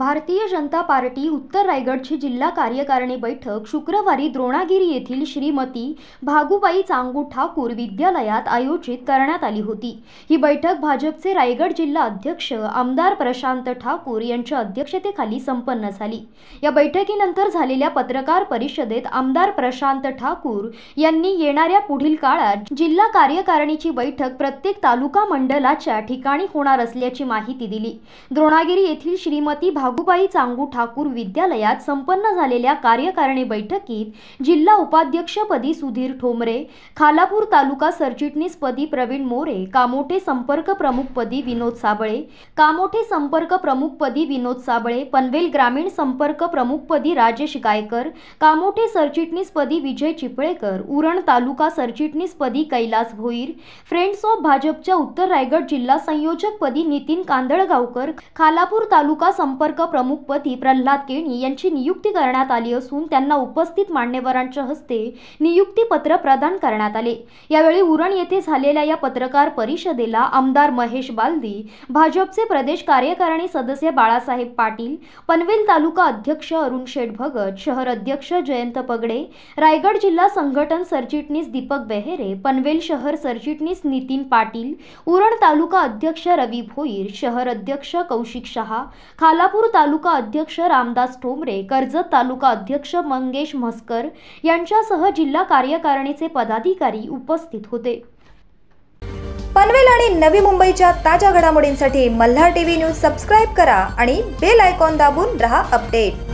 भारतीय जनता पार्टी उत्तर रायगडची जिल्हा कार्यकारिणी बैठक शुक्रवारी द्रोणागिरी येथील श्रीमती भागुबाई चांगू ठाकूर विद्यालयात आयोजित करण्यात आली होती ही बैठक भाजपचे रायगड जिल्हा अध्यक्ष आमदार प्रशांत ठाकूर यांच्या अध्यक्षतेखाली संपन्न झाली या बैठकीनंतर झालेल्या पत्रकार परिषदेत आमदार प्रशांत ठाकूर यांनी येणाऱ्या पुढील काळात जिल्हा कार्यकारिणीची बैठक प्रत्येक तालुका मंडलाच्या ठिकाणी होणार असल्याची माहिती दिली द्रोणागिरी येथील श्रीमती भागुबाई चांगू ठाकूर विद्यालयात संपन्न झालेल्या कार्यकारिणी बैठकीत जिल्हा उपाध्यक्षपदी सुधीर ठोंबरे खालापूर तालुका सरचिटणीसपदी प्रवीण मोरे कामोठे संपर्क प्रमुखपदी विनोद साबळे कामोठे संपर्क प्रमुखपदी विनोद साबळे पनवेल ग्रामीण संपर्क प्रमुखपदी राजेश गायकर कामोठे सरचिटणीसपदी विजय चिपळेकर उरण तालुका सरचिटणीसपदी कैलास भोईर फ्रेंड्स ऑफ भाजपच्या उत्तर रायगड जिल्हा संयोजकपदी नितीन कांदळगावकर खालापूर तालुका संपर्क संपर्क प्रमुखपदी प्रल्हाद केणी यांची नियुक्ती करण्यात आली असून त्यांना उपस्थित मान्यवरांच्या हस्ते नियुक्तीपत्र प्रदान करण्यात आले यावेळी उरण येथे झालेल्या या पत्रकार परिषदेला आमदार महेश बालदी भाजपचे प्रदेश कार्यकारिणी सदस्य बाळासाहेब पाटील पनवेल तालुका अध्यक्ष अरुण शेठ भगत शहर अध्यक्ष जयंत पगडे रायगड जिल्हा संघटन सरचिटणीस दीपक बेहेरे पनवेल शहर सरचिटणीस नितीन पाटील उरण तालुका अध्यक्ष रवी भोईर शहर अध्यक्ष कौशिक शहा खालापूर तालुका अध्यक्ष रामदास ठोंबरे कर्जत तालुका अध्यक्ष मंगेश म्हस्कर यांच्यासह जिल्हा कार्यकारिणीचे पदाधिकारी उपस्थित होते पनवेल आणि नवी मुंबईच्या ताज्या घडामोडींसाठी मल्हार टीव्ही न्यूज सबस्क्राईब करा आणि बेल आयकॉन दाबून रहा अपडेट